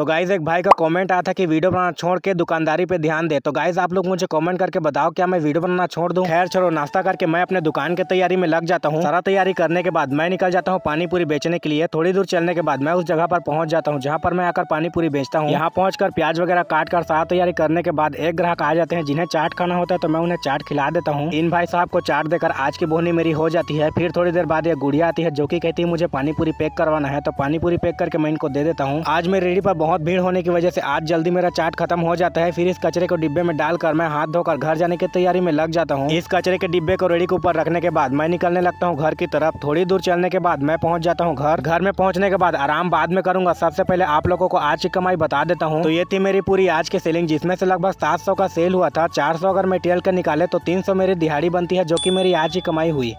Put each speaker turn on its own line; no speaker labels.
तो गाइज़ एक भाई का कमेंट आया था कि वीडियो बनाना छोड़ के दुकानदारी पे ध्यान दे तो गाइज़ आप लोग मुझे कमेंट करके बताओ क्या मैं वीडियो बनाना छोड़ दूँ खैर छोड़ो नाश्ता करके मैं अपने दुकान की तैयारी में लग जाता हूँ सारा तैयारी करने के बाद मैं निकल जाता हूँ पानी पूरी बेचने के लिए थोड़ी दूर चलने के बाद मैं उस जगह पर पहुँच जाता हूँ जहाँ पर मैं आकर पानी पूरी बेचता हूँ यहाँ पहुँच प्याज वगैरह काट कर सारा तैयारी करने के बाद एक ग्राहक आ जाते हैं जिन्हें चाट खाना होता है तो मैं उन्हें चाट खिला देता हूँ इन भाई साहब को चाट देकर आज की बोहनी मेरी हो जाती है फिर थोड़ी देर बाद ये गुड़िया आती है जो की कहती है मुझे पानी पूरी पैक करवाना है तो पानी पूरी पैक करके मैं इनको दे देता हूँ आज मेरी रेडी पर बहुत भीड़ होने की वजह से आज जल्दी मेरा चाट खत्म हो जाता है फिर इस कचरे को डिब्बे में डालकर मैं हाथ धोकर घर जाने की तैयारी में लग जाता हूँ इस कचरे के डिब्बे को रेडी के ऊपर रखने के बाद मैं निकलने लगता हूँ घर की तरफ थोड़ी दूर चलने के बाद मैं पहुँच जाता हूँ घर घर में पहुँचने के बाद आराम बाद में करूंगा सबसे पहले आप लोगों को आज की कमाई बता देता हूँ तो ये थी मेरी पूरी आज की सेलिंग जिसमें से लगभग सात का सेल हुआ था चार अगर मेटेरियल का निकाले तो तीन मेरी दिहाड़ी बनती है जो की मेरी आज की कमाई हुई